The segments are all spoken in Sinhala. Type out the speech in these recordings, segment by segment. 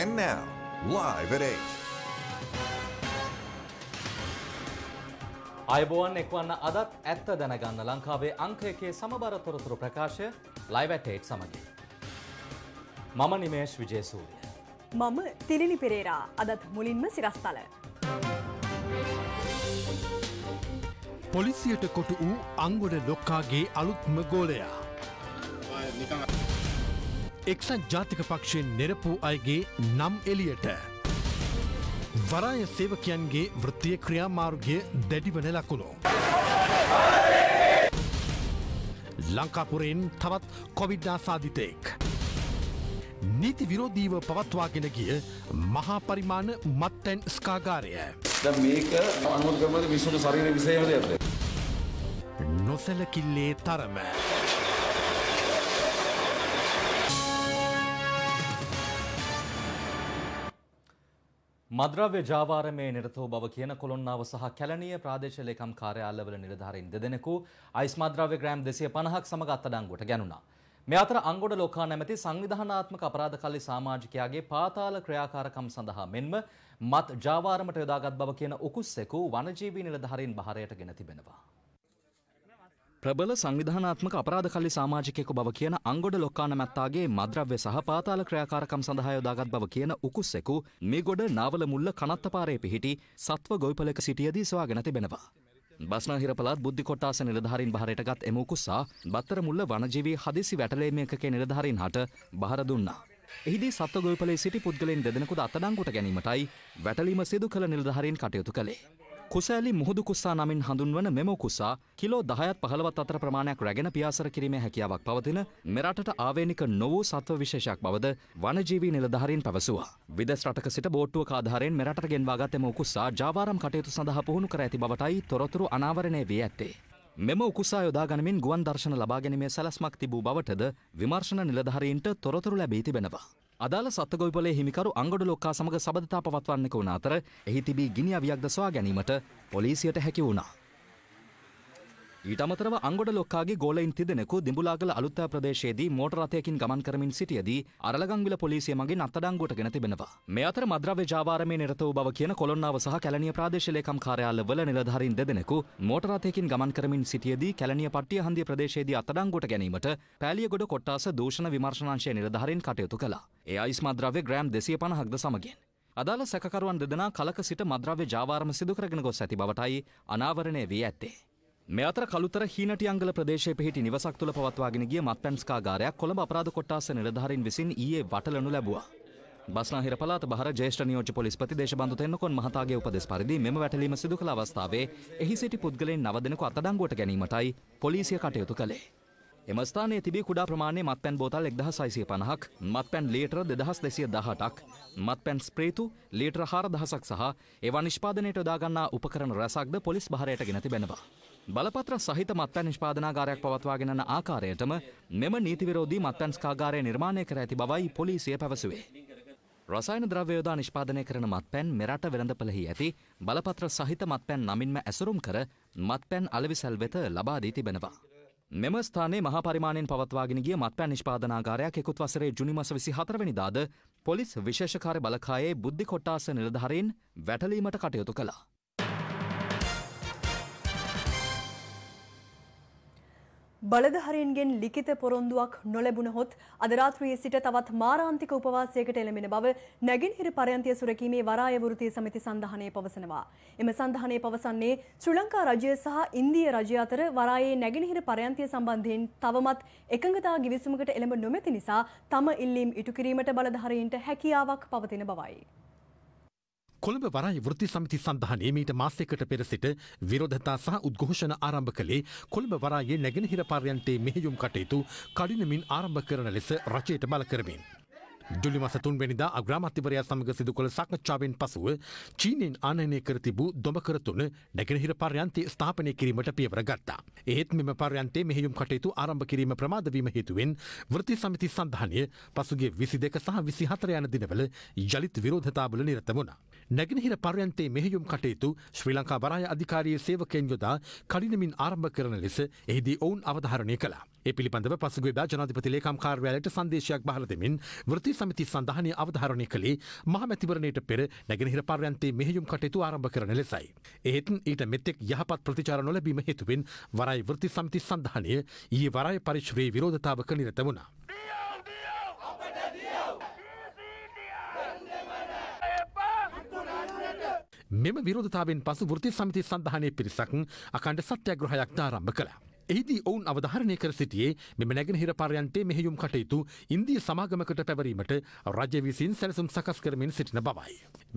And now, live at 8. අයිබෝන් එක්වන්න අදත් ඇත්ත දැනගන්න ලංකාවේ අංක එකේ සමබර තොරතුරු ප්‍රකාශය ලයිව් ඇට් 8 සමගින්. මම නිමේෂ් විජේසූරිය. මම තිලිනි පෙරේරා. අදත් මුලින්ම සිරස්තල. පොලිසියට කොටු වූ අංගොඩ ලොක්කාගේ අලුත්ම ගෝලයා. නිකන් එක්සත් ජාතික පක්ෂයෙන් නිරපූ අයගේ නම් එලියට. වරාය සේවකයන්ගේ වෘත්තිය ක්‍රියාමාර්ගය දැඩිවන ලකුණු. ලංකාපුරෙන් තවත් කොවිඩ්ඩා සාධිතයෙක්. නීති විරෝධීව පවත්වාගෙන ගිය මහා පරිමාණ මත්තැන් ස්කාගාරය. මේක අනුගමද විසුණු සරීර විසේවලයද. නොසැලකිල්ලේ තරම. මද්‍රව්‍ය ජාවාරමේ නිරතව බව කියන කොළොන්නාව සහ කැලණිය ප්‍රාදේශ ලේකම් කාර්යාලවල නිලධාරීන් දෙදෙනෙකු අයිස් මද්‍රව්‍ය ග්‍රෑම් 250ක් සමග අත්අඩංගුවට ගැනුණා. මේ අතර අංගොඩ ලෝකා නැමැති සංවිධානාත්මක අපරාධ කල්ලි සමාජිකයාගේ පාතාල ක්‍රියාකාරකම් සඳහා මෙන්ම මත් ජාවාරමට යොදාගත් බව කියන උකුස්සෙකු වනජීවී නිලධාරීන් බහරයට ගෙන තිබෙනවා. ප්‍රබල සංවිධානාත්මක අපරාධ කල්ලි සාමාජිකයෙකු බව කියන අංගොඩ ලොක්කාන මැත්තාගේ මද්‍රව්‍ය සහ පාතාල ක්‍රියාකාරකම් සඳහා යොදාගත් බව කියන උකුස්සෙකු මේ ගොඩ නාවල මුල්ල කනත්තපාරේ පිහිටි සත්ව ගොවිපලක සිටියදී සොයාගෙන තිබෙනවා. බස්නාහිර පළාත් බුද්ධි කොට්ටාස නිලධාරීන් බහරයට ගත් එම උකුස්සා බත්තර මුල්ල වනජීවී හදිසි වැටලීමේකකේ නිලධාරීන් හට බහර දුන්නා. එහිදී සත්ව ගොවිපලේ සිටි පුද්ගලයන් දෙදෙනෙකුට අත්අඩංගුවට ගැනීමටයි වැටලීම සිදු කළ නිලධාරීන් කටයුතු කළේ. කුසෑලි මුහුදු කුස්සා නමින් හඳුන්වන මෙම කුසා කිලෝ දහයත් පහළවත් අතර ප්‍රමාණයක් රැගෙන පියාසර කිරීමේ හැකියාවක් පවතින මෙරටට ආවේනික නොවූ සත්ව විශේෂයක් බවද වනජීවී නිලධාරීන් පැවසුවා. විදෙස් රටක සිට බෝට්ටුව කාධාරයෙන් මෙරටට ගෙන්වාගත් එම උකුස්සා ජාවාරම් කටයුතු සඳහා පුහුණු කර ඇති බවටයි තොරතුරු අනාවරණය වී ඇත්තේ. මෙම උකුසා යොදා ගනිමින් ගුවන් දර්ශන ලබා ගැනීමේ සැලැස්මක් තිබූ බවටද විමර්ශන නිලධාරීන්ට තොරතුරු ලැබී තිබෙනවා. අදාළ සත්තගොල්පලේ හිමිකරු අංගොඩු ලොක්කා සමඟ සබඳතා පවත්වන්නක වුණ අතර එහි තිබී ගිනි අවියක්ද සොයා ගැනීමට පොලිසියට හැකි වුණා. ඊට අමතරව අංගොඩ ලොක්කාගේ ගෝලයින් තිදෙනෙකු දිඹුලාගල අලුත්තා ප්‍රදේශයේදී මෝටර් රථයකින් ගමන් කරමින් සිටියදී අරලගංවිල පොලිසිය මගින් අත්අඩංගුවටගෙන තිබෙනවා. මේ අතර මද්‍රව්‍ය ජාවාරමේ නිරත වූ බව කියන කොළොන්නාව සහ කැලණිය ප්‍රාදේශීය ලේකම් කාර්යාලවල නිලධාරීන් දෙදෙනෙකු මෝටර් රථයකින් ගමන් කරමින් සිටියදී කැලණිය පට්ටිය හන්දිය ප්‍රදේශයේදී අත්අඩංගුවට ගැනීමට පෑලියගොඩ කොට්ටාස දූෂණ විමර්ශනාංශයේ නිලධාරීන් කටයුතු කළා. ඒ අයිස් මද්‍රව්‍ය ග්‍රෑම් දෙසිය පණහක්ද සමගෙන්. අදාළ සැකරුවන් දෙදෙනා කලක සිට මද්‍රව්‍ය ජාවාරම සිදුකරගෙන ගොස් ඇති බවටයි අනාවරණය වී ඇත්තේ. මෙ අතර කළුතර හීනටියංගල ප්‍රදේශය පිහිටි නිවසක් තුළ පවත්වාගෙන ගිය මත්පැන්ස්කාගාරයක් කොළඹ අපරාධ කොට්ටාස නිලධාරීන් විසින් ඊයේ වටලනු ලැබුවා. බස්නාහිර පලාත බහර ජේෂ්ඨ නියෝජ්‍ය පොලිස්පති දේශබන්දු තෙන්නකොන් මහතාගේ උපදෙස් පරිදි මෙම වැටලීම සිදු කළ අවස්ථාවේ එහි සිටි පුද්ගලයන් නව දෙනෙකු අත්අඩංගුවට ගැනීමටයි පොලිසිය කටයුතු කළේ. එම ස්ථානයේ තිබී කුඩා ප්‍රමාණයේ මත්පැන් බෝතල් 1650ක්, මත්පැන් ලීටර 2218ක්, මත්පැන් ස්ප්‍රේතු ලීටර 4000ක් සහ ඒවා නිෂ්පාදනයට යොදා ගන්නා උපකරණ රැසක්ද පොලිස් භාරයට ගෙන තිබෙනවා. බලපත්‍ර සහිත මත්පැන් නිෂ්පාදනාගාරයක් පවත්වාගෙන යන ආකාරයටම මෙම නීති විරෝධී මත්පැන් ස්කාගාරය නිර්මාණය කර ඇති බවයි පොලිසිය පැවසුවේ. රසායන ද්‍රව්‍යයෝදා නිෂ්පාදනය කරන මත්පැන් මෙරට වෙළඳපළෙහි ඇති බලපත්‍ර සහිත මත්පැන් නමින්ම ඇසුරුම් කර මත්පැන් අලවිසැල් වෙත ලබා දී තිබෙනවා. මෙම ස්ථානයේ මහා පරිමාණයෙන් පවත්වාගෙන ගිය මත්පැන් නිෂ්පාදනාගාරයක් එකුත් වසරේ ජුනි මාස 24 වෙනිදාද පොලිස් විශේෂ කාර්ය බළකායේ බුද්ධි කොට්ටාස නිලධාරීන් වැටලීමට කටයුතු කළා. බලධහරින්ගෙන් ලිකිත පොරොන්දුවක් නොලැබුණහොත් අදරාත්‍රයේ සිට තවත් මාරාන්තික උපවාසයකට එළමෙන බව නැගින්හිර පරයන්තිය සුරකීමේ වරාය වෘතිය සමිති සඳහනය පවසනවා. එම සඳහනය පවසන්නේ ශ්‍රී ලංකා රජය සහ ඉන්දිය රජය අතර වරායේ නැගින්හිර පරයන්තිය සම්බන්ධයෙන් තවමත් එකඟතා ගිවිසුමකට එළඹ නොමැති නිසා තම ඉල්ලීම් ඉටු කිරීමට බලධහරීන්ට හැකියාවක් පවතින බවයි. කොළඹ වරාය වෘත්ති සමිති සඳහනේ මීට මාසයකට පෙර සිට විරෝධතා සහ උද්ඝෝෂණ ආරම්භ කළේ කොළඹ වරායේ නැගෙනහිර පර්යන්තයේ මෙහෙයුම් කටයුතු කඩිනමින් ආරම්භ කරන ලෙස රජයට බල කරමින්. ජුලි මස තුන්වැනිදා අග්‍රාමාත්‍යවරයා සමග සිදු කළ සාකච්ඡාවෙන් පසුව චීනෙන් ආනයනය කර තිබූ දොමකර තුන නැගෙනහිර පර්යන්තය ස්ථාපනය කිරීමට පියවර ගත්තා. ඒත් මෙම පර්යන්තේ මෙහෙයුම් කටයුතු ආරම්භ කිරීම ප්‍රමාදවීම හේතුවෙන් වෘති සමිති සන්ධානය පසුගේ විසි දෙක සහ විසි හතර යන දිනවල ජලිත් විරෝධතාවල නිරත වුණා. නැගෙනහිර පර්යන්තේ මෙහෙයුම් කටයුතු ශ්‍රී ලංකා වරාය අධිකාරයේ සේවකයන් යොදා කඩිනමින් ආරම්භ කරන ලෙස එහිදී ඔවුන් අවධාරණය කළා. ඒ පිළිබඳව පසුගියදා ජනාධිපති ලේකම් කාර්යාලයට සංදේශයක් බහල දෙමින් වෘත්ති සමිති සඳහනය අවධාරණය කළේ මහමැතිවරණයට පෙර නැගෙනහිර පර්යන්තේ මෙහෙයුම් කටයුතු ආරම්භ කරන ලෙසයි. එහෙත් ඊට මෙතෙක් යහපත් ප්‍රතිචාර නොලැබීම හේතුවෙන් වරාය වෘත්ති සමිති සඳහනය ඊයේ වරාය පරිශ්‍රයේ විරෝධතාවක නිරත වුණා. මෙම විරෝධතාවෙන් පසු ෘති සමිති සඳහනය පිරිසක් අකණ්ඩ සත්‍යග්‍රහයක් දාරම්භ කළ. එහිදී ඔවුන් අවධාරණය කර සිටියේ මෙම නැගෙනහිර පර්යන්තේ මෙහෙයුම් කටයුතු ඉන්දිය සමාගමකට පැවරීමට රජ විසින් සැලසුම් සකස් කරමින් සිටින බවයි.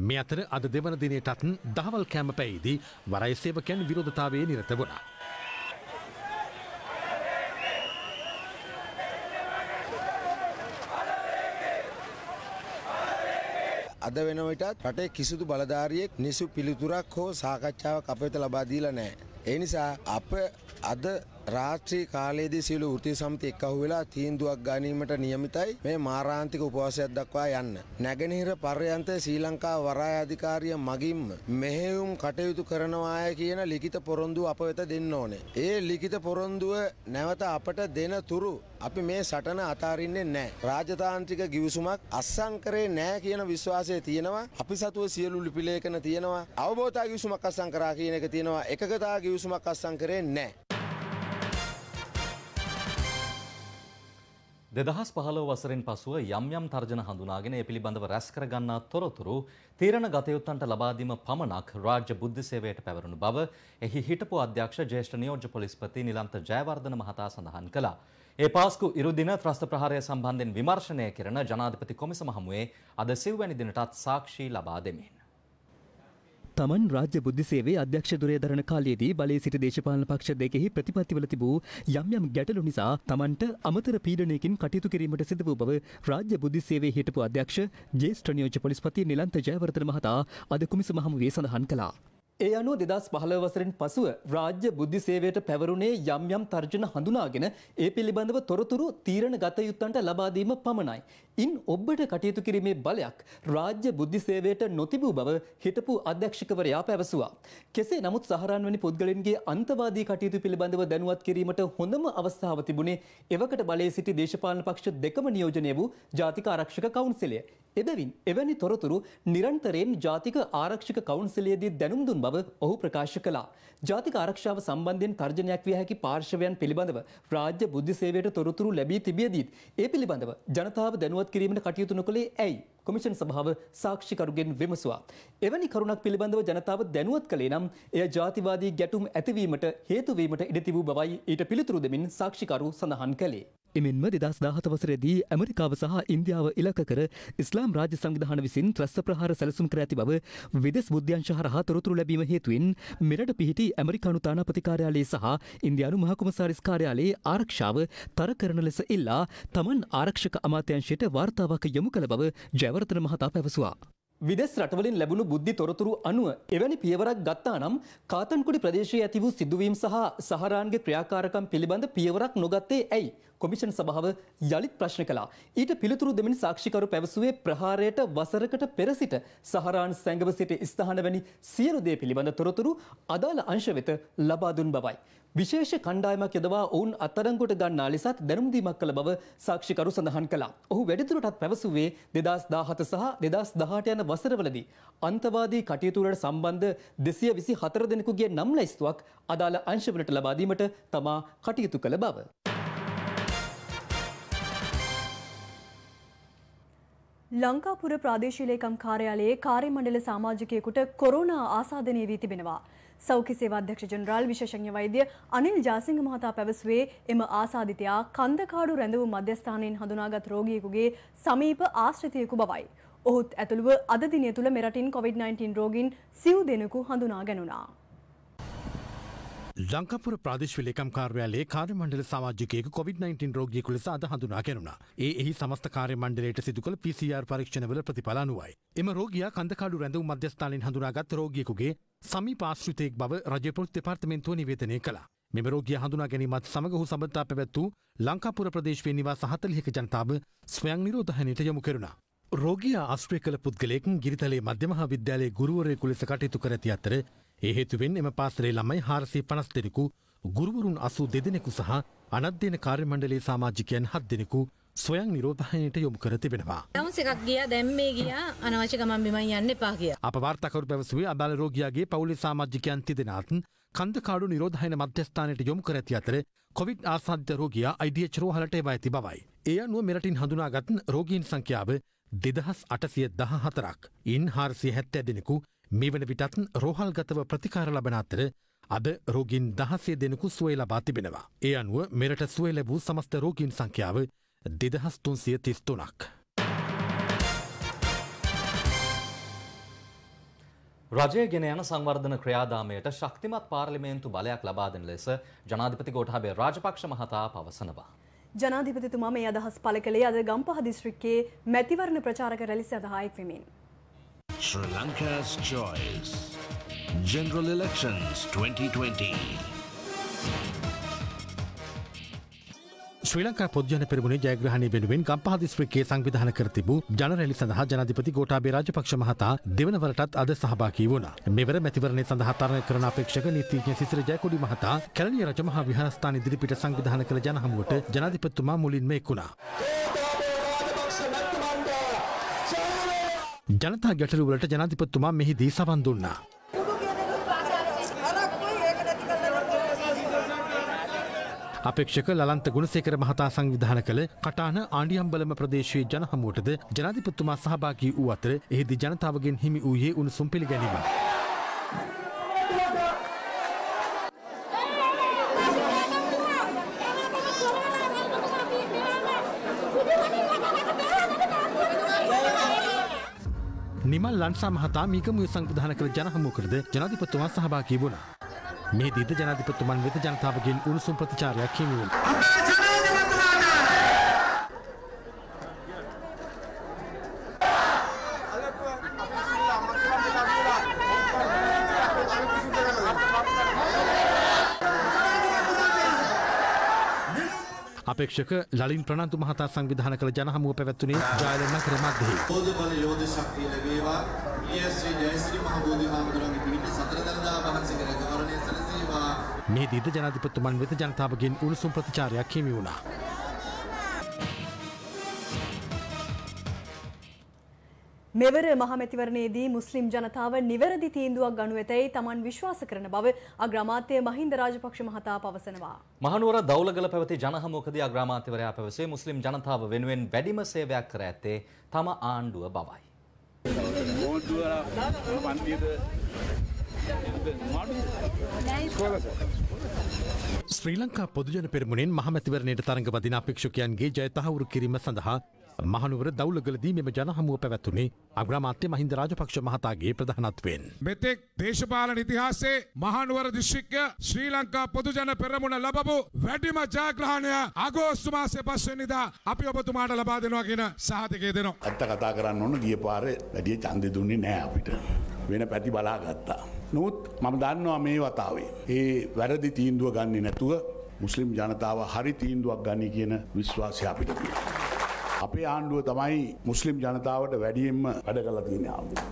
මේ අතර අද දෙවන දිනයටත් දහවල් කෑම පැයිදී වරයි සේවකයන් විරෝධතාවයේ නිරත වුණා. අද වෙන විටත් රටේ කිසිදු බලධාරියෙක් නිසු පිළිතුරක් හෝ සාකච්ඡාවක් අප වෙත ලබා දීලා නැහැ. ඒ නිසා අප අද රාත්‍රී කාලයේදී සියලු වෘත්ති සමිති එක්කහු වෙලා තීන්දුවක් ගැනීමට නියමිතයි මේ මාරාන්තික උපවාසයක් දක්වා යන්න. නැගෙනහිර පර්යන්ත ශ්‍රී ලංකා වරාය අධිකාරිය මගින්ම මෙහෙයුම් කටයුතු කරනවාය කියන ලිඛිත පොරොන්දුව අප වෙත දෙන්න ඕනේ. ඒ ලිඛිත පොරොන්දුව නැවත අපට දෙන තුරු අපි මේ සටන අතාරින්නේ නැහැ. රාජතාන්ත්‍රික ගිවිසුමක් අස්සම් කරේ නැහැ කියන විශ්වාසය තියෙනවා. අපි සතුව සියලු ලිපි ලේඛන තියෙනවා. අවබෝධතා ගිවිසුමක් අස්සම් කරා කියන එක තියෙනවා. එකගතා ගිවිසුමක් අස්සම් කරේ නැහැ. දෙදහස් පහලෝ වසරෙන් පසුව යම් යම් තර්ජන හඳුනාගෙන ඒ පිළිබඳව රැස් කරගන්නා තොරතුරු තීරණ ගතයුත්තන්ට ලබාදීම පමණක් රාජ්‍ය බුද්ධ සේවයට පැවරුණු බව එහි හිටපු අධ්‍යක්ෂ ජේෂ්ඨ නියෝජ්‍ය පොලිස්පති නිලන්ත ජයවර්ධන මහතා සඳහන් කළා. ඒ පාස්කු ඉරුදින ත්‍රස්ත ප්‍රහාරය සම්බන්ධයෙන් විමර්ශනය කරන ජනාධිපති කොමිසම හමුවේ අද සිව්වැනි දිනටත් සාක්ෂි ලබා දෙමින්. තමන් රාජ්‍ය බුද්ධිසේවේ අධ්‍යක්ෂදුරය දරන කාලයේදී බලයේ සිට දේශපාලන පක්ෂ දෙකෙහි ප්‍රතිපත්තිවල තිබූ යම් යම් ගැටලු නිසා තමන්ට අමතර පීඩනයකින් කටයුතු කිරීමට සිදු වූ බව රාජ්‍ය බුද්ධිසේවේ හිටපු අධ්‍යක්ෂ ජේෂ්ඨ නියෝජ්‍ය පොලිස්පති නිලන්ත ජයවර්ධන මහතා අද කුමිස මහමුවේ සඳහන් කළා. ඒ අනුව දෙදස් පහළ වසරෙන් පසුව රාජ්‍ය බුද්ධි සේවයට පැවරුණේ යම් යම් තර්ජන හඳුනාගෙන ඒ පිළිබඳව තොරතුරු තීරණ ගත යුත්තන්ට ලබාදීම පමණයි. ඉන් ඔබට කටයුතු කිරීමේ බලයක් රාජ්‍ය බුද්ධි සේවයට නොතිබූ බව හිටපු අධ්‍යක්ෂකවරයා පැවසුවා. කෙසේ නමුත් සහරන් වැනි පුද්ගලයන්ගේ අන්තවාදී කටයුතු පිළිබඳව දැනුවත් කිරීමට හොඳම අවස්ථාව තිබුණේ එවකට බලයේ සිටි දේශපාලන පක්ෂ දෙකම නියෝජනය වූ ජාතික ආරක්ෂක කවුන්සිලය. එබැවින් එවැනි තොරතුරු නිරන්තරයෙන් ජාතික ආරක්ෂක කවුන්සිලයේදී දැනුම් දුන් බව ඔහු ප්‍රකාශ කළා. ජාතික ආරක්ෂාව සම්බන්ධයෙන් තර්ජනයක් විය හැකි පාර්ශවයන් පිළිබඳව රාජ්‍ය බුද්ධි සේවයට තොරතුරු ලැබී තිබියදීත් ඒ පිළිබඳව ජනතාව දැනුවත් කිරීමට කටයුතු නොකළේ ඇයි? කොමිෂන් සභාව සාක්ෂිකරුගෙන් විමසවා. එවැනි කරුණක් පිළිබඳව ජනතාව දැනුවත් කළේ නම් එය ජාතිවාදී ගැටුම් ඇතිවීමට හේතුවීමට ඉඩ තිබූ බවයි ඊට පිළිතුරු දෙමින් සාක්ෂිකරු සඳහන් කළේ. එමෙන්ම දෙදස් දාහත වසරේදී ඇමරිකාව සහ ඉන්දියාව ඉලක්ක කර ඉස්ලාම් රාජ්‍ය සංවිධාන විසින් ත්‍රස්ස ප්‍රහාර සැලසුම් කර ඇති බව විදෙස් බුද්ධ්‍යංශ හරහා තොරතුරු ලැබීම හේතුවෙන් මෙරට පිහිටි ඇමරිකානු තානාපති කාර්යාලයේ සහ ඉන්දියානු මහකුමසාරිස් කාර්යාලයේ ආරක්ෂාව තර කරන ලෙස ඉල්ලා තමන් ආරක්ෂක අමාත්‍යංශයට වාර්තාවක් යොමු කළ බව ජයවර්ධන මහතා පැවසුවා. විදෙස් රටවලින් ලැබුණු බුද්ධි තොරතුරු අනුව එවැනි පියවරක් ගත්තා නම් කාතන්කුඩි ප්‍රදේශයේ ඇති වූ සිදුවීම් සහ සහරාන්ගේ ක්‍රියාකාරකම් පිළිබඳ පියවරක් නොගත්තේ ඇයි කොමිෂන් සභාව යළිත් ප්‍රශ්න කළා. ඊට පිළිතුරු දෙමින් සාක්ෂිකරු පැවසුවේ ප්‍රහාරයට වසරකට පෙර සිට සහරාන් සැඟව සිට ස්ථාන වැනි සියලු දේ පිළිබඳ තොරතුරු අදාළ අංශ වෙත ලබා දුන් බවයි. විශේෂ කණ්ඩායමක් යොදවා ඔවුන් අත්අඩංගුවට ගන්නා ලෙසත් දැනුම්දීමක් කළ බව සාක්ෂිකරු සඳහන් කළා. ඔහු වැඩිදුරටත් පැවසුවේ 2017 සහ 2018 යන වසරවලදී අන්තවාදී කටයුතු වලට සම්බන්ධ 224 දෙනෙකුගේ නම් ලැයිස්තුවක් අදාළ අංශවලට ලබා දීමට තමා කටයුතු කළ බව. ලංකාපුර ප්‍රාදේශීය ලේකම් කාර්යාලයේ කාර්යමණ්ඩල සමාජිකයෙකුට කොරෝනා ආසාදනය වී තිබෙනවා. සෞඛ්‍ය සේවාධ්‍යක්ෂ ජනරාල් විශේෂඥ වෛද්‍ය අනිල් ජාසිංහ මහතා පැවසුවේ එම ආසාදිතයා කන්දකාඩු රැඳවු මධ්‍යස්ථානයෙන් හඳුනාගත් රෝගියෙකුගේ සමීප ආශ්‍රිතයෙකු බවයි. ඔහුත් ඇතුළුව අද දිනය තුළ මෙරටින් COVID-19 රෝගීන් සිව් දෙනෙකු හඳුනා ගැනුණා. ලංකපුර ප්‍රදේශ ලේකම් කාර්යාලයේ කාර්ය මණ්ඩල සමාජිකයෙකු COVID-19 රෝගියෙකු ලෙස අද හඳුනා ගැනුණා. ඒ එහි සමස්ත කාර්ය මණ්ඩලයට සිදු කළ PCR පරීක්ෂණවල ප්‍රතිඵල අනුවයි. එම රෝගියා කන්දකාඩු රැඳවුම් මධ්‍යස්ථානයෙන් හඳුනාගත් රෝගියෙකුගේ සමීපාශ්‍රිතයෙක් බව රජපොත් දෙපාර්තමෙන්තුව නිවේදනය කළා. මෙම රෝගිය හඳුනා ගැනීමත් සමග ඔහු සබඳතා පැවැත්වූ ලංකාපුර ප්‍රදේශයේ නිවාස 40ක ජනතාව ස්වයං නිරෝධහනයට යොමු කෙරුණා. රෝගියා ආශ්‍රය කළ පුද්ගලයෙක් ගිරිතලේ මධ්‍යමහා විද්‍යාලයේ ගුරුවරයෙකු ලෙස කටයුතු කර ඇති අතර ඒ හේතුවෙන් එම පාසලේ ළමයි 450 දෙනෙකු ගුරුවරුන් 82 දෙනෙකු සහ අනධ්‍යයන කාර්ය මණ්ඩලයේ සමාජිකයන් 7 දෙනෙකු සොයන් නිරෝධහනයට යොමු කර තිබෙනවා. දවස එකක් ගිය දැම් මේ ගිය අනවශ්‍ය ගමන් බිමන් යන්න එපා කිය. අප වාර්තාකරු පැවසුවේ අදාළ රෝගියාගේ පවුලේ සමාජිකයන් තිදෙනාත් කන්දකාඩු නිරෝධහන මධ්‍යස්ථානයට යොමු කර ඇති අතර කොවිඩ් ආසාධ්‍ය රෝගියා අයිඩියච් රෝහලට එවා ඇති බවයි. ඒ අනුව මෙරටින් හඳුනාගත් රෝගීන් සංඛ්‍යාව දෙදහස් අටසිය දහ හතරක් ඉන් හාරසිය හැත්තෑ දෙනෙකු මේ වන විටත් රෝහල්ගතව ප්‍රතිකාර ලබන අතර අද රෝගින් දහසේ දෙනෙකු සුවය ලබා තිබෙනවා. ඒ අනුව මෙරට සුවය ලැබූ සමස්ත රෝගීන් සංඛ්‍යාව දෙදහස් තුන්සිය තිස්තුනක්. රජය ගෙන යන සංවර්ධන ක්‍රියාදාමයට ශක්තිමත් පාර්ලිමේන්තු බලයක් ලබාදෙන ලෙස ජනාධිපති ගෝටහබේ රාජපක්ෂ මහතා පවසනවා. ජනාධිපතිතුමා මේ අදහස් පළ කළේ අද ගම්පහ දිස්ත්‍රික්කයේ මැතිවරණ ප්‍රචාරක රැලි සඳහායෙක් වෙමින්. Sri Lanka's Choice General Elections 2020 ශ්‍රී ලංකා පොද්ජන පෙරමුණ ජයග්‍රහණය වෙනුවෙන් ගම්පහ දිස්ත්‍රික්කයේ සංවිධාන කර තිබූ ජනරැලි සඳහා ජනාධිපති ගෝඨාභය රාජපක්ෂ මහතා දෙවනවරටත් අද සහභාගී වුණා. මෙවර මැතිවරණය සඳහා තරණය කරන අපේක්ෂක නීතිඥ සිසිර ජයකොඩි මහතා කැලණිය රජමහා විහාරස්ථාන ඉදිරිපිට සංවිධාන කළ ජනහමුවට ජනාධිපතිතුමා මුලින්ම එක්ුණා. ජනතා ගැටලුවලට ජනාධිපතිතුමා මෙහිදී සවන් දුන්නා. අපේක්ෂක ලන්ත ගුණසේකර මහතා සංවිධාන කළ කටාන ආණ්ඩියම්බලම ප්‍රදේශයේ ජනහමුවටද ජනාධිපතුමා සහභාගී වූ අතර එහිදී ජනතාවගෙන් හිමි වූයේ උණුසුම් පිළිගැනීමක්. නිමල් ලන්සා මහතා මීගමුව සංවිධාන කළ ජනහමුවකටද ජනාධිපතුමා සහභාගී වුණා. මෙහිදීද ජනාධිපතිතුමන් වෙත ජනතාවගෙන් උණුසුම් ප්‍රතිචාරයක් හිමිවුණා. අපේක්ෂක ලලින් ප්‍රනන්තු මහතා සංවිධාන කළ ජනහමුව පැවැත්වුණේ ජායලෙන්න කරමත්දෙහි. බෝධ බල යෝධ ශක්තිය ලැබේවා. ඊයේ ශ්‍රී ජයසිරි මහබෝධි මහමුදුරන්ගේ පිහිට සතරදා වහන්සේගේ ගෞරවණීය සැලසීම. මේ දීද ජනාධිපතිතුමන් වෙත ජනතාවගෙන් උණුසුම් ප්‍රතිචාරයක් හිමි වුණා. මෙවර මහමැතිවරණයේදී මුස්ලිම් ජනතාව නිවැරදි තීන්දුවක් ගනු ඇතැයි තමන් විශ්වාස කරන බව අග්‍රාමාත්‍ය මහින්ද රාජපක්ෂ මහතා පවසනවා. මහනුවර දෞලගල පැවති ජනහමෝකදී අග්‍රාමාත්‍යවරයා පැවසේ මුස්ලිම් ජනතාව වෙනුවෙන් වැඩිම සේවයක් කර ඇත්තේ තම ආණ්ඩුව බවයි. ශ්‍රී ලංකා පොදුජන පෙරමුණෙන් මහමැතිවරණයට තරඟ වදින අපේක්ෂකයන්ගේ ජය තහවුරු කිරීම සඳහා මහනුවර දවුලගලදී මෙම ජනහමුව පැවැත්තුනේ අග්‍රමාත්‍ය මහින්ද රාජපක්ෂ මහතාගේ ප්‍රධානත්වයෙන්. මෙතෙක් දේශපාලන ඉතිහාසේ මහනුවර දිශ්‍රික්්‍ය ශ්‍රී ලංකා පොදුජන පෙරමුණ ලබපු වැඩිම ජාග්‍රහණය අගෝස්තු මාසය පස්වෙනිදා අපි ඔබතුමාට ලබා දෙනවා කියෙන සාධකය දෙනවා. ඇත්ත කතා කරන්න ඕන ගිය පාර වැඩිය චන්ද දුන්නේ නෑ අපිට. වෙන පැති බලාගත්තා. නොත් මම දන්නවා මේ වතාවේ. ඒ වැරදි තීන්දුව ගන්නේ නැතුව මුස්ලිම් ජනතාව හරි තීන්දුවක් ගන්න කියන විශ්වාසය අපිට තියෙනවා. අපේ ආණ්ඩුව තමයි මුස්ලිම් ජනතාවට වැඩියෙන්ම වැඩ කලා තියෙන ආණ්ඩුව.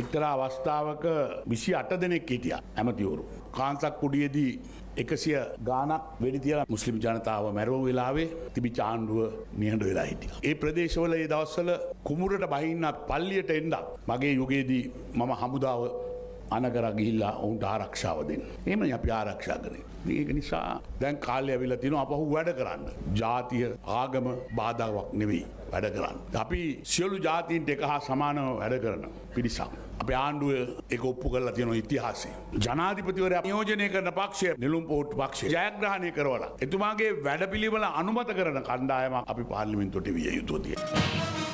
එක්තරා අවස්ථාවක විසි අට දෙනෙක් හිටිය ඇමතිවරු. කාන්තක් කුඩියදී එකසිය ගානක් වැඩි තියලා මුස්ලිම් ජනතාව මැරව වෙලාවේ තිබි චාණ්ඩුව නිහඬ වෙලා හිටිය. ඒ ප්‍රදේශවල ඒ දවස්සල කුමරට බහින්නත් පල්ලියට එන්නක් මගේ යුගයේදී මම හමුදාව අනකර ගිල්ලා ඔවුන්ට ආරක්ෂාව දෙන්න. එම අප ආරක්ෂා කරන. ඒක නිසා දැන් කාලය ඇවිල තින අපහු වැඩ කරන්න. ජාතිය ආගම බාධාවක් නෙවෙයි වැඩ කරන්න. අපි සියලු ජාතීන්ට එක හා සමානව වැඩ කරන පිරිසක්. අප ආණ්ඩුව එක ඔප්පු කරලා තියෙන ඉතිහාසේ. ජනාධිපතිවරයා නියෝජනය කරන පක්ෂය නිලුම් පෝට් පක්ෂය ජයග්‍රහණය කරවලා. එතුමාගේ වැඩපිළිවෙල අනුමත කරන කණ්ඩායමක් අපි පාර්ලිමින්තුවට විය යුතුව තියෙනවා.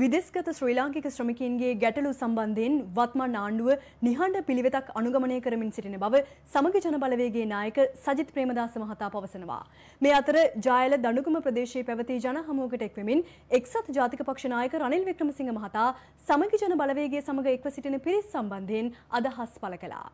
විදෙස්ගත ශ්‍රී ලාංකික ශ්‍රමිකයන්ගේ ගැටලු සම්බන්ධයෙන් වත්මන් ආණ්ඩුව නිහඬ පිළිවෙතක් අනුගමනය කරමින් සිටින බව සමග ජනබලවේගේ නායක සජිත් ප්‍රේමදාස මහතා පවසනවා. මේ අතර ජයල දඩුගම ප්‍රදේශයේ පැවති ජන හමුවකට එක්වෙමින් එක්සත් ජාතික පක්ෂ නායක රනිල් වික්‍රමසිංහ මහතා සමග ජනබලවේගේ සමග එක්ව සිටින පිරිස් සම්බන්ධයෙන් අදහස් පළ කළා.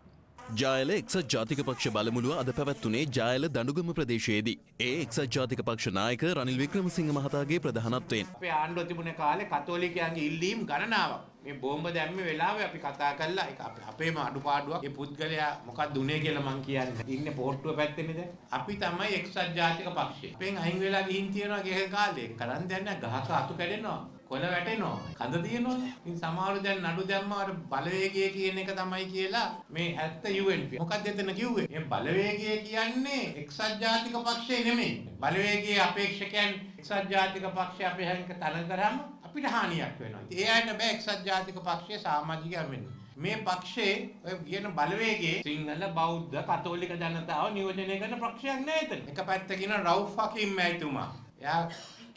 ජායල එක්සත් ජාතික පක්ෂ බලමුළුව අද පැවැත්වුනේ ජායල දඩුගම ප්‍රදේශයේදී. ඒ එක්සත් ජාතික පක්ෂ නායක රනිල් වික්‍රමසිංහ මහතාගේ ප්‍රධානත්වයෙන්. අපේ ආණ්ඩුව තිබුණ කාලේ කතෝලිකයන්ගේ ඉල්ලීම් ගණනාවක්. මේ බෝම්බ දැම්ම වෙලාවේ අපි කතා කළා ඒක අපි අපේම අඩුපාඩුවක්. මේ පුද්ගලයා මොකක්ද උනේ කියලා මං කියන්නේ. ඉන්නේ පොට්ටුව පැත්තේනේ දැන්. අපි තමයි එක්සත් ජාතික පක්ෂය. අපෙන් අහිං වෙලා ගිහින් තියනවා ගේ කාලේ. කරන් දැන් ගහක අතු කැඩෙනවා. කොළ වැටෙනවා. කඳ තියෙනවා. ඉතින් සමහරව දැන් නඩු දැම්ම අර බලවේගය කියන එක තමයි කියලා මේ ඇත්ත UNP. මොකක්ද එතන කිව්වේ? මේ බලවේගය කියන්නේ එක්සත් ජාතික පක්ෂය නෙමෙයි. බලවේගයේ අපේක්ෂකයන් එක්සත් ජාතික පක්ෂය අපේ හැංක තන කරාම අපිට හානියක් වෙනවා. ඉතින් ඒ අයට බෑ එක්සත් ජාතික පක්ෂය සමාජිකයන් වෙන්න. මේ පක්ෂයේ ඔය කියන බලවේගයේ සිංහල බෞද්ධ කතෝලික ජනතාව නියෝජනය කරන පක්ෂයක් නෑ එතන. එක පැත්තකින් රවුෆ් ෆකින් මෑතුමා. එයා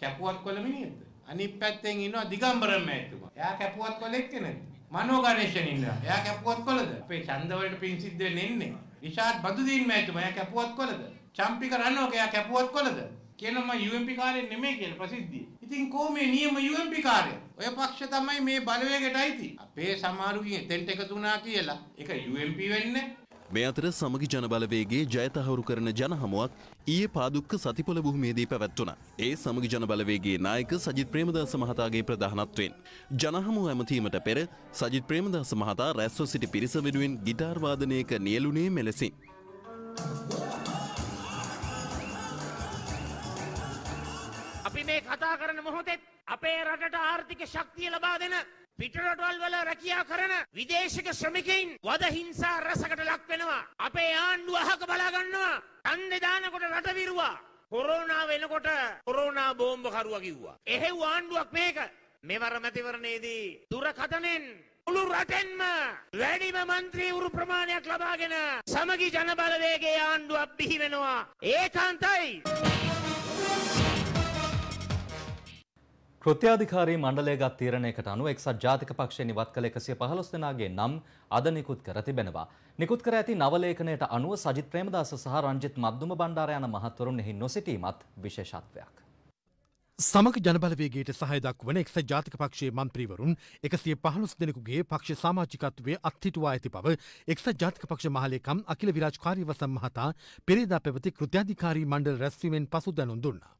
කැපුවත් කොළ මිනිහෙක්ද? අනිත් පැත්තෙන් ඉන්නවා දිගම්බරම් මෑතුමා. එයා කැපුවත් කොලෙක් කෙනෙක්. මනෝ ගණේෂන් ඉන්නවා. එයා කැපුවත් කොලද? අපේ ඡන්ද වලට පින් සිද්ධ වෙන්නේ ඉන්නේ. රිෂාඩ් බදුදීන් මෑතුමා එයා කැපුවත් කොලද? චම්පික රණෝක එයා කැපුවත් කොලද? කියනවා මම UMP කාර්යයෙන් නෙමෙයි කියලා ප්‍රසිද්ධිය. ඉතින් කොහොමද නියම UMP කාර්යය? ඔය පක්ෂ තමයි මේ බලවේගයට අයිති. අපේ සමහරුකින් එතෙන්ට එකතු වුණා කියලා. ඒක UMP වෙන්නේ මේ අතර සමගි ජනබලවේගේ ජයතහවුරු කරන ජනහමුවක් ඊයේ පාදුක්ක සතිපොල භූමියේදී පැවැත්වුණ. ඒ සමගි ජනබලවේගේ නායක සජිත් ප්‍රේමදාස මහතාගේ ප්‍රධානත්වයෙන්. ජනහමුව ඇමතීමට පෙර සජිත් ප්‍රේමදාස මහතා රැස්ව සිටි පිරිස වෙනුවෙන් ගිටාර්වාදනයක නියලුනේ මෙලෙසින්. අපි මේ කතා කරන මොහොතෙත් අපේ රටට ආර්ථික ශක්තිය ලබා දෙන පිටරටවල් වල රැකියා කරන විදේශික ශ්‍රමිකයින් වද හිංසා රැසකට ලක් වෙනවා. අපේ ආණ්ඩුව අහක බලා ගන්නවා. ඡන්දේ දානකොට රට විරුවා. කොරෝනා වෙනකොට කොරෝනා බෝම්බ කරුවා කිව්වා. එහෙව් ආණ්ඩුවක් මේක. මෙවර මැතිවරණයේදී දුරකථනෙන් මුළු රටෙන්ම වැඩිම മന്ത്രിවරු ප්‍රමාණයක් ලබාගෙන සමගි ජනබලවේගයේ ආණ්ඩුවක් බිහි වෙනවා. ඒකාන්තයි. කෘත්‍යාධිකාරී මණ්ඩලය ගත් තීරණයකට අනුව එක්සත් ජාතික පක්ෂය නිවත් කළ එකසිය පහළොස් දෙනාගේ නම් අද නිකුත් කර තිබෙනවා. නිකුත් කර ඇති නවලේඛනයට අනුව සජිත් ප්‍රේමදාස සහ රංජිත් මබ්දුම බණ්ඩාර යන මහත්වරුන් එහි නොසිටීමත් විශේෂත්වයක්. සමග ජනබලවේගේට සහය දක්වන එක්සත් ජාතික පක්ෂයේ මන්ත්‍රීවරුන් එකසිය පහළොස් දෙනෙකුගේ පක්ෂ සමාජිකත්වයේ අත්හිටුවා ඇති බව එක්සත් ජාතික පක්ෂ මහලේකම් අකිල විරාජ් කාර්යවසම් මහතා පෙරේදා පැවති කෘත්‍යාධිකාරී මණ්ඩල රැස්වීමෙන් පසු දැනුම් දුන්නා.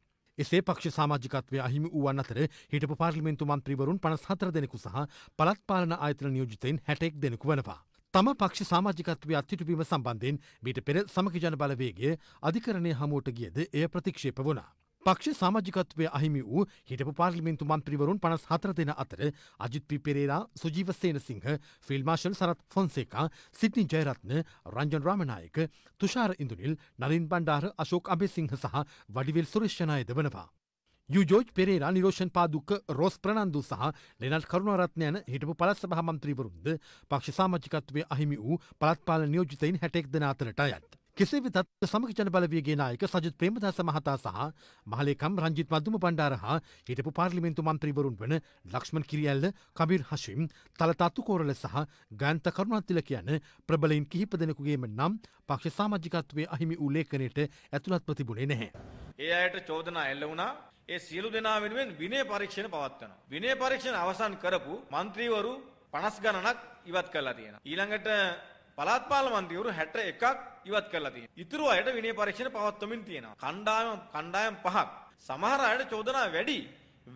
එසේ පක්ෂ සාමාජිකත්වය අහිමි වූවන් අතර හිටපු පාර්ලිමෙන්තු මන්ත්‍රීවරුන් පනස් හතර දෙනෙකු සහ පළත් පාලන ආයතන නියෝජිතයින් හැටෙක් දෙනෙකු වනවා. තම පක්ෂ සාමාජිකත්වය අත්හිටුවීම සම්බන්ධයෙන් මීට පෙර සමක ජන බලවේගේ අධිකරණය හමුවට ගියද එය ප්‍රතික්ෂේප වනා. පක්ෂ සාමාජිකත්වය අහිමි වූ හිටපු පාර්ලිමින්තු මන්ත්‍රීවරුන් පනස් හතර දෙෙන අතර අජිත්පි පෙරේරා සුජීව සේනසිංහ ෆිල්මාශල් සරත් ෆොන්සේකා සිට්නි ජයරත්න රංජන් රාමණයක තුෂාර ඉඳුනිල් නරින් බණ්ඩාර අශෝක් අබේසිංහ සහ වඩිවිල් සුරේෂණයද වනවා. යුජෝජ් පෙරේරා නිරෝෂන් පාදුක්ක රෝස් ප්‍රනන්දු සහ ලෙනල් කරුණරත්න යන හිටපු පලස් සභහ මන්ත්‍රීවරුන්ද පක්ෂ සාමාජිකත්වය අහිමි වූ පළත්පාල නියෝජිතයින් හැටෙක් දෙන අතරට අයත්. කෙසේ වෙතත් සමග ජනබලවේගේ නායක සජිත් ප්‍රේමදාස මහතා සහ මහලේකම් රංජිත් මධුම බණ්ඩාර හා හිටපු පාර්ලිමේන්තු මන්ත්‍රීවරුන් වන ලක්ෂ්මන් කිරියල්ල කබීර් හෂිම් තලතත්තු කෝරල සහ ගාන්ත කරුණාතිලක යන ප්‍රබලයින් කිහිප දෙනෙකුගේම නම් පක්ෂ සාමාජිකත්වයේ අහිමි වූ ලේඛනයට ඇතුළත් ප්‍රතිබුණේ නැහැ. ඒ අයට චෝදනා එල්ල වුණා ඒ සියලු දෙනා වෙනුවෙන් විනය පරීක්ෂණ පවත්වනවා. විනය පරීක්ෂණ අවසන් කරපු මන්ත්‍රීවරු 50 ගණනක් ඉවත් කරලා තියෙනවා. ඊළඟට පළාත් පාර්ලිමේන්තුවරු 61ක් ඉවත් කරලා තියෙනවා. ඉතුරු අයට විනය පරීක්ෂණ පවත්වමින් තියෙනවා. කණ්ඩායම් කණ්ඩායම් පහක්. සමහර අයට චෝදනා වැඩි.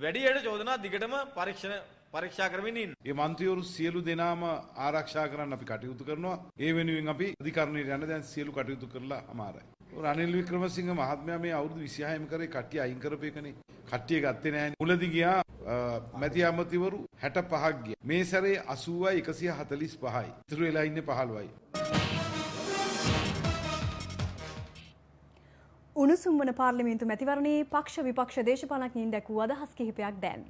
වැඩි අයට චෝදනා දිගටම පරීක්ෂණ පරීක්ෂා කරමින් ඉන්න. මේ മന്ത്രിවරු සියලු දෙනාම ආරක්ෂා කරන්න අපි කටයුතු කරනවා. ඒ වෙනුවෙන් අපි අධිකරණයට යන දැන් සියලු කටයුතු කරලා අමාරයි. රනිල් වික්‍රමසිංහ මහත්මයා මේ අවුරුදු 26ම කරේ කට්ටිය අයින් කරපේකනේ. කට්ටිය ගත්තේ නැහැ. මුලදී ගියා මැති අමතිවරු හැට පහක්ගිය. මේ සැරේ අසුවයි එකසිය හතලිස් පහයි. ඉතුරු වෙලා ඉන්න පහළුවයි. උණුසුම් වන පාර්ලිමේන්තු මැතිවරණයේ පක්ෂ විපක්ෂ දේශපාලනඥයින් දැක්වූ අදහස් කිහිපයක් දැන්.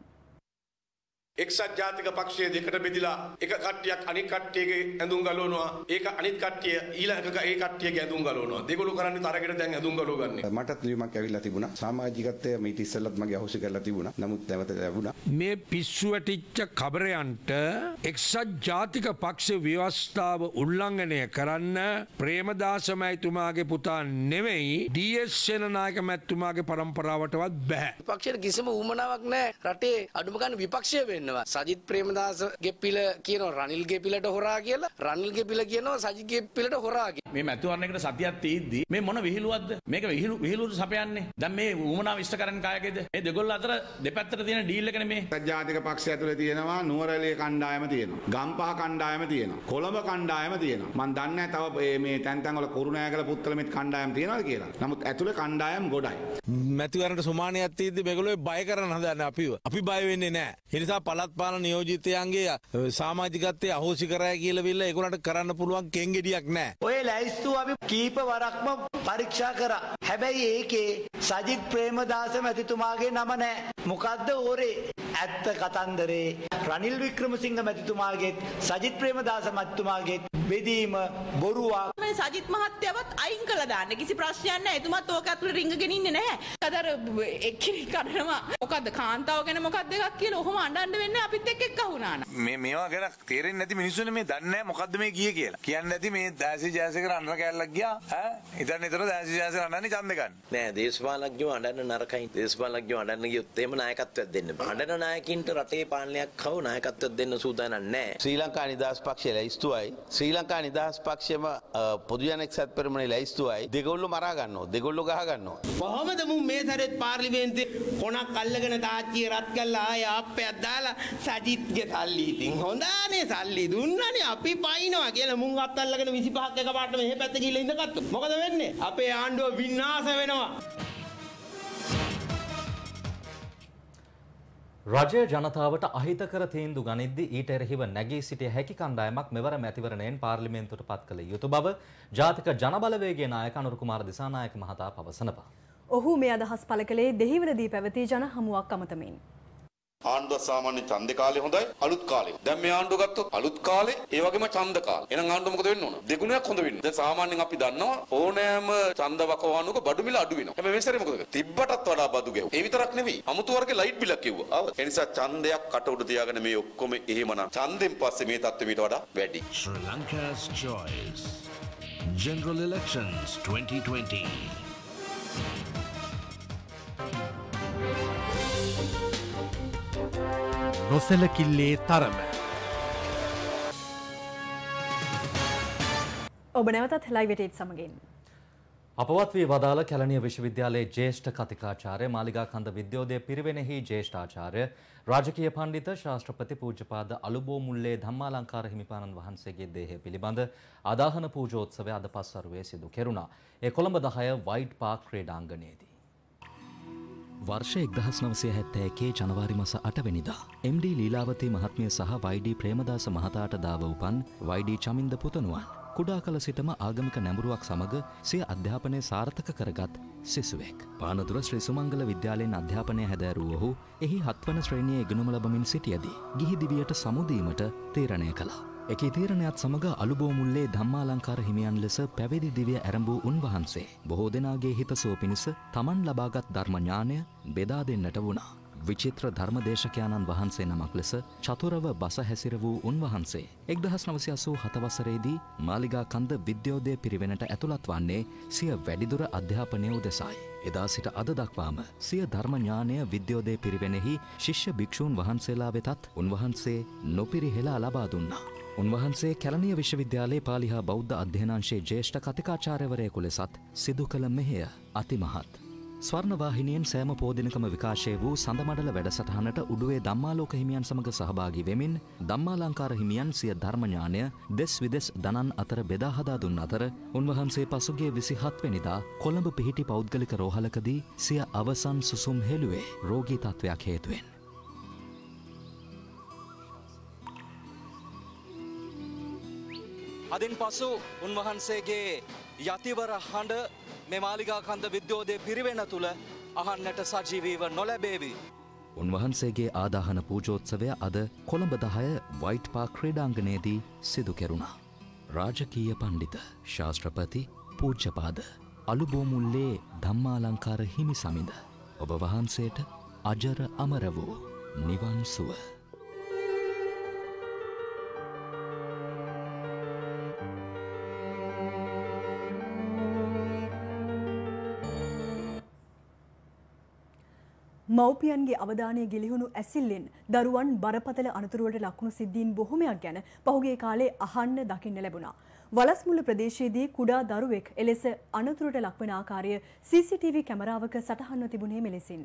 එක්සත් ජාතික පක්ෂය දෙකට බෙදිලා එක කට්ටියක් අනිත් කට්ටියගේ ඇඳුම් ගලවනවා ඒක අනිත් කට්ටිය ඊළඟ ඒ කට්ටියගේ ඇඳුම් ගලවනවා දෙගොල්ලෝ කරන්නේ තරගෙට දැන් ඇඳුම් ගලව ගන්න. මටත් ලියුමක් ඇවිල්ලා තිබුණා සමාජිකත්වය මීට ඉස්සෙල්ලත් මගේ අහුසි කරලා තිබුණා. නමුත් නැවත ලැබුණා. මේ පිස්සු වැටිච්ච කබරයන්ට එක්සත් ජාතික පක්ෂ ව්‍යවස්ථාව උල්ලංඝනය කරන්න ප්‍රේමදාස මැතිතුමාගේ පුතා නෙවෙයි ඩී.එස්. සේනනායක මැතිතුමාගේ પરම්පරාවටවත් බෑ. විපක්ෂයට කිසිම උවමනාවක් නැහැ. රටේ අඩුම ගන්න විපක්ෂය වෙන්න වෙන්නවා. සජිත් ප්‍රේමදාසගේ පිළ කියනවා රනිල් ගෙපිලට හොරා කියලා. රනිල් ගෙපිල කියනවා සජිත් ගෙපිලට හොරා කියලා. මේ මැතිවරණයකට සතියක් තියෙද්දි මේ මොන විහිළුවක්ද? මේක විහිළු විහිළුවට සපයන්නේ. දැන් මේ උමනාව ඉෂ්ට කරන්න කායකේද? මේ දෙගොල්ල අතර දෙපැත්තට තියෙන ඩීල් එකනේ මේ. ජාතික පක්ෂය ඇතුලේ තියෙනවා නුවරඑළිය කණ්ඩායම තියෙනවා. ගම්පහ කණ්ඩායම තියෙනවා. කොළඹ කණ්ඩායම තියෙනවා. මන් දන්නේ තව මේ තැන් තැන් වල කුරුණෑගල පුත්තල මෙත් කණ්ඩායම් තියෙනවද කියලා. නමුත් ඇතුලේ කණ්ඩායම් ගොඩයි. මැතිවරණට සුමානියක් තියෙද්දි මේගොල්ලෝ බය කරන්න හදන අපිව. අපි බය වෙන්නේ නැහැ. ඒ නිසා පලත්පාල නියෝජිතයන්ගේ සාමාජිකත්තය අහෝසි කරය කියලවෙල්ල එකුණට කරන්න පුළුවන් කෙන්ගෙඩියක් නෑ. ඔය ලැයිස්තු අපි කීප වරක්ම පරීක්ෂා කර. හැබැයි ඒකේ සජිත් ප්‍රේමදාස මැතිතුමාගේ නම නෑ. මොකක්ද ඕරේ. ඇත්ත කතන්දරේ රනිල් වික්‍රමසිංහ මැතිතුමාගේත් සජිත් ප්‍රේමදාස මැතිතුමාගේත් බෙදීම බොරුවක් මේ සජිත් මහත්තයවත් අයින් කළා දාන්න කිසි ප්‍රශ්නයක් නැහැ එතුමත් ඕක ඇතුළේ රිංගගෙන ඉන්නේ නැහැ අදර එක්කෙනෙක් කඩනවා මොකද්ද කාන්තාව ගැන මොකක්ද එකක් කියලා ඔහොම අඬන්න වෙන්නේ අපිත් එක්ක එක්ක වුණා මේ මේවා ගැන තේරෙන්නේ නැති මිනිස්සුනේ මේ දන්නේ නැහැ මොකද්ද මේ ගියේ කියලා කියන්නේ නැති මේ දැසි ජයසේකර අඬන කැලලක් ගියා ඈ ඉතින් ඒතර දැසි ජයසේකර අඬන්නේ ඡන්ද ගන්න නෑ දේශපාලඥයෝ අඬන්න නරකයි දේශපාලඥයෝ අඬන්න ගියොත් එහෙම නායකත්වයක් දෙන්න බෑ අඬන නායකින්ට රටේ පාලනයක් හව නායකත්වයක් දෙන්න සූදානම් නෑ ශ්‍රී ලංකා නිදහස් පක්ෂයලා ස්තුයි ශ්‍රී ලංකා නිදහස් පක්ෂම පොදුජනෙක් සත් පෙරමණේ ලැයිස්තුවයි දෙගොල්ලු මරාගන්නවා දෙගොල්ලු ගහගන්නවා. කොහොමද මුන් මේ සැරෙත් පාර්ලිමේන්තුවේ කොණක් අල්ලගෙන තාච්චිය රත් කරලා ආය ආප්පයක් දාලා සජිත්ගේ සල්ලි ඉතින් හොඳානේ සල්ලි දුන්නනේ අපි පයින්නවා කියලා මුන් අත් අල්ලගෙන 25ක් එකපාරට මෙහෙ පැත්ත ගිහිල්ලා ඉඳගත්තු. මොකද වෙන්නේ? අපේ ආණ්ඩුව විනාශ වෙනවා. රජය ජනතාවට අහිතකර තීන්දු ගනිද්දි ඊට එරෙහිව නැගී සිටිය හැකි කණ්ඩායමක් මෙවර මැතිවරණයෙන් පාර්ලිමේන්තුවට පත් කළ යුතු බව ජාතික ජනබලවේගයේ නායක අනුර කුමාර දිසානායක මහතා පවසනවා. ඔහු මේ අදහස් පළ කළේ දෙහිවරදී පැවති ජනහමුවක් අමතමින්. ආණ්ඩුව සාමාන්‍ය ඡන්දේ කාලේ හොඳයි අලුත් කාලේ. දැන් මේ ආණ්ඩුව ගත්තොත් අලුත් කාලේ ඒ වගේම ඡන්ද කාලේ. එහෙනම් ආණ්ඩුව මොකද වෙන්න ඕන? දෙගුණයක් හොඳ වෙන්න. දැන් සාමාන්‍යයෙන් අපි දන්නවා ඕනෑම ඡන්ද වකවානුවක බඩු මිල අඩු වෙනවා. හැබැයි මේ සැරේ මොකද කරේ? තිබ්බටත් වඩා බඩු ගැහුවා. ඒ විතරක් නෙවෙයි. අමුතු වර්ගේ ලයිට් බිලක් කිව්වා. ඒ නිසා ඡන්දයක් කට උඩ තියාගෙන මේ ඔක්කොම එහෙමනම් ඡන්දෙන් පස්සේ මේ තත්ත්වෙ මීට වඩා වැඩි. Sri Lanka's Choice. General Elections 2020. නොසැලකිල්ලේ තරම. ඔබ නැවතත් ලයිවටේත් සමගින්. අපවත් වී වදාළ කැලණිය විශ්වවිද්‍යාලයේ ජේෂ්ඨ කතිකාචාර්ය මාලිගා කන්ද විද්‍යෝදය පිරිවෙනෙහි ජේෂ්ඨාචාර්ය රාජකීය පණ්ඩිත ශාස්ත්‍රපති පූජ්‍යපාද අලුබෝ මුල්ලේ ධම්මාලංකාර හිමිපාණන් වහන්සේගේ දේහය පිළිබඳ අදාහන පූජෝත්සවය අද පස්වරුවේ සිදු කෙරුණා. ඒ කොළඹ 10 වයිට් පාක් ක්‍රීඩාංගණයේදී වර්ෂ එක්දහස් නවසය හැත්තෑකේ ජනවාරි මස අටවැනිදා. MD ලීලාවතී මහත්මිය සහ වයිඩ ප්‍රේමදාස මහතාට දාව උපන් වයිඩ චමින්ද පුතනුවන්. කුඩා කල සිටම ආගමික නැඹුරුවක් සමඟ සිය අධ්‍යාපනය සාර්ථක කරගත් සිසුවෙක්. පානදුර ශ්‍රී සුමංගල විද්‍යාලයෙන් අධ්‍යාපනය හැදෑරූ ඔහු එහි හත්වන ශ්‍රේණිය ඉගෙනුම ලබමින් සිටියදී. ගිහිදිවියට සමුදීමට තීරණය කළා. එකී තීරණයත් සමඟ අලුබෝමුල්ලේ ධම්මාලංකාර හිමියන් ලෙස පැවිදි දිව්‍ය ඇරඹූ උන්වහන්සේ බොහෝ දෙනාගේ හිතසුව පිණිස තමන් ලබාගත් ධර්මඥානය බෙදා දෙන්නට වුණා. විචිත්‍ර ධර්මදේශකයාණන් වහන්සේ නමක් ලෙස චතුරව බස හැසිර වූ උන්වහන්සේ. එක්දහස් නවසියසූ හතවසරේදී මාලිගා කන්ද විද්‍යෝදය පිරිවෙනට ඇතුළත් වන්නේ සිය වැඩිදුර අධ්‍යාපනය උදෙසයි. එදා සිට අද දක්වාම සිය ධර්මඥානය විද්‍යෝදය පිරිවෙනෙහි ශිෂ්‍ය භික්‍ෂූන් වහන්සේලා වෙතත් උන්වහන්සේ නොපිරිහෙලා ලබා දුන්නා. උන්වහන්සේ කැලණිය විශ්වවිද්‍යාලයේ පාලි හා බෞද්ධ අධ්‍යයනාංශයේ ජ්‍යෙෂ්ඨ කතිකාචාර්යවරයෙකු ලෙසත් සිදු කළ මෙහෙය අතිමහත්. ස්වර්ණවාහිනියෙන් සෑම පෝදිනකම විකාශය වූ සඳමඩල වැඩසටහනට උඩුවේ ධම්මාලෝක හිමියන් සමඟ සහභාගී වෙමින් ධම්මාලංකාර හිමියන් සිය ධර්මඥානය දෙස් විදෙස් දනන් අතර බෙදා හදා දුන් අතර උන්වහන්සේ පසුගිය 27 වෙනිදා කොළඹ පිහිටි පෞද්ගලික රෝහලකදී සිය අවසන් සුසුම් හෙළුවේ රෝගී තත්වයක් හේතුවෙන් අදින් පසු උන්වහන්සේගේ යතිවර හඬ මේ මාලිගා කන්ද විද්‍යෝදය පිරිවෙන තුළ අහන්නට සජීවීව නොලැබේවි. උන්වහන්සේගේ ආදාහන පූජෝත්සවය අද කොළඹ දහය වයිට් පා ක්‍රේඩාංගනයේදී සිදු කෙරුණා. රාජකීය පණ්ඩිත ශාස්ත්‍රපති පූජ්ජපාද අලුබෝමුල්ලේ ධම්මාලංකාර හිමි සමිඳ ඔබ වහන්සේට අජර අමර වූ නිවන් සුව. මව්පියන්ගේ අවධානය ගිලිහුණු ඇසිල්ලෙන් දරුවන් බරපතල අනතුරුවට ලක්ුණු සිද්ධීන් බොහොමයක් ගැන පහුගේ කාලේ අහන්න දකින්න ලැබුණා. වලස්මුල්ල ප්‍රදේශයේදී කුඩා දරුවෙක් එලෙස අනතුරට ලක්වන ආකාරය CCTV කැමරාවක සටහන්ව තිබුණේ මෙලෙසින්.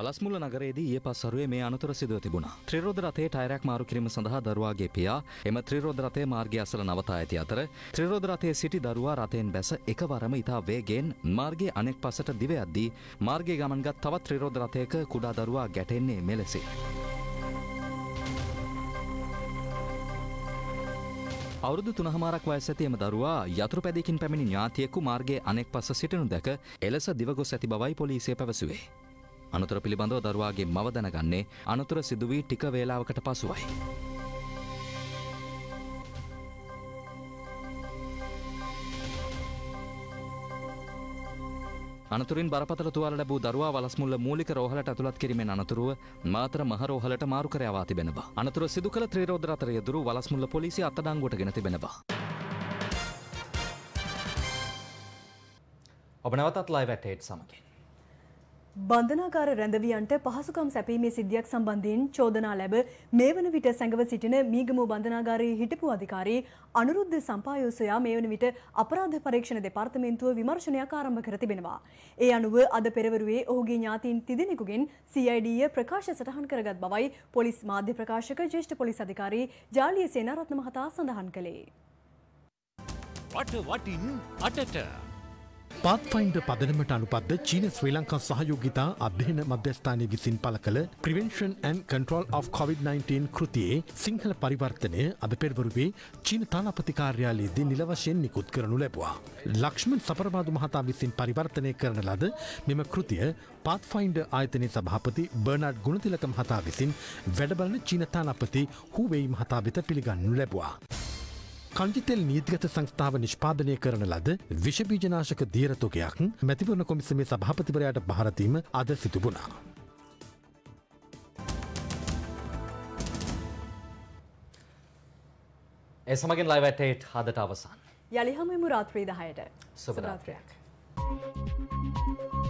ලස්මුල නගරේදී ඒ පස්සරුවේ මේ අනතුර සිදුව තිබුණා. ත්‍රිරෝද රථයේ ටයරයක් මාරු කිරීම සඳහා දරුවාගේ පියා එම ත්‍රිරෝද රථයේ මාර්ගය අසල නවතා ඇති අතර ත්‍රිරෝද රථයේ සිටි දරුවා රථයෙන් බැස එකවරම ඉතා වේගෙන් මාර්ගයේ අනෙක් පසට දිව යද්දී මාර්ගයේ ගමන්ගත් තවත් ත්‍රිරෝද රථයක කුඩා දරුවා ගැටෙන්නේ මෙලෙසේ. අවුරුදු තුනහමාරක් වයස ඇතියම දරුවා යතුරු පැදිකින් පැමිණි ඥාතියෙකු මාර්ගයේ අනෙක් පස සිටිනු දැක එලෙස දිවගොස් ඇති බවයි පොලිසිය පැවසුවේ. අනතුර පිළිබඳව දරුවාගේ මව දැනගන්නේ අනතුර සිදුවී ටික වේලාවකට පසුවයි. අනතුරින් බරපතල තුවාල ලැබූ දරුවා වලස්මුල්ල මූලික රෝහලට ඇතුළත් කිරීමෙන් අනතුරුව මාතර මහ රෝහලට මාරු කර යවා තිබෙන බව. අනතුර සිදු කළ ත්‍රිරෝද රථය දුරු වලස්මුල්ල පොලිසිය අත්අඩංගුවටගෙන තිබෙන බව. ඔබ නැවතත් ලයිව් ඇට් 8 සමගින් බන්ධනාකාර රැඳවියන්ට පහසුකම් සැපීමේ සිද්ධියක් සම්බන්ධයෙන් චෝදනා ලැබ මේ වන විට සැඟව සිටින මීගමු බන්ධනාගාරයේ හිටපු අධිකාරී අනුරුද්ධ සම්පායෝසයා මේ වන විට අපරාධ පරීක්ෂණ දෙපාර්තමේන්තුව විමර්ශනයක් ආරම්භ කර තිබෙනවා. ඒ අනුව අද පෙරවරුවේ ඔහුගේ ඥාතීන් තිදෙනෙකුගෙන් CID ප්‍රකාශ සටහන් කරගත් බවයි පොලිස් මාධ්‍ය ප්‍රකාශක ජ්‍යෙෂ්ඨ පොලිස් අධිකාරී ජාලිය සේනාරත්න මහතා සඳහන් කළේ. වට වටින් අටට පාත්ෆයින්ඩ පදනමට අනුපත්ද චීන ශ්‍රී ලංකා සහයෝගිතා අධ්‍යන මධ්‍යස්ථානය විසින් පල කළ prevention and control of COVID-19 කෘතියේ සිංහල පරිවර්තනය අද පෙරවරුවේ චීන තානාපතිකාර්යාලයේදී නිලවශයෙන් නිකුත් කරනු ලැබවා. ලක්ෂ්මන් සපරමාදු මහතා විසින් පරිවර්තනය කරන ලද මෙම කෘතිය පාත්ෆයින්ඩ ආයතනය සභාපති බර්නාඩ් ගුණතිලක මහතා විසින් වැඩබලන චීනතානපති හූවෙයි මහතා වෙත පිළිගන්නු ලැබවා. කංජිතෙල් නීතිගත සංස්ථාව නිෂ්පාදනය කරන ලද විෂබීජනාශක දීරතුකයක් මැතිවරණ කොමිසමේ සභාපතිවරයාට භාරතීම අද සිතිබුණා. එසමගින් ලයිවැටේට් හදට අවසන්. යළිහමම රාත්‍රී දහයට සුභරාත්‍රයක්. Thank you.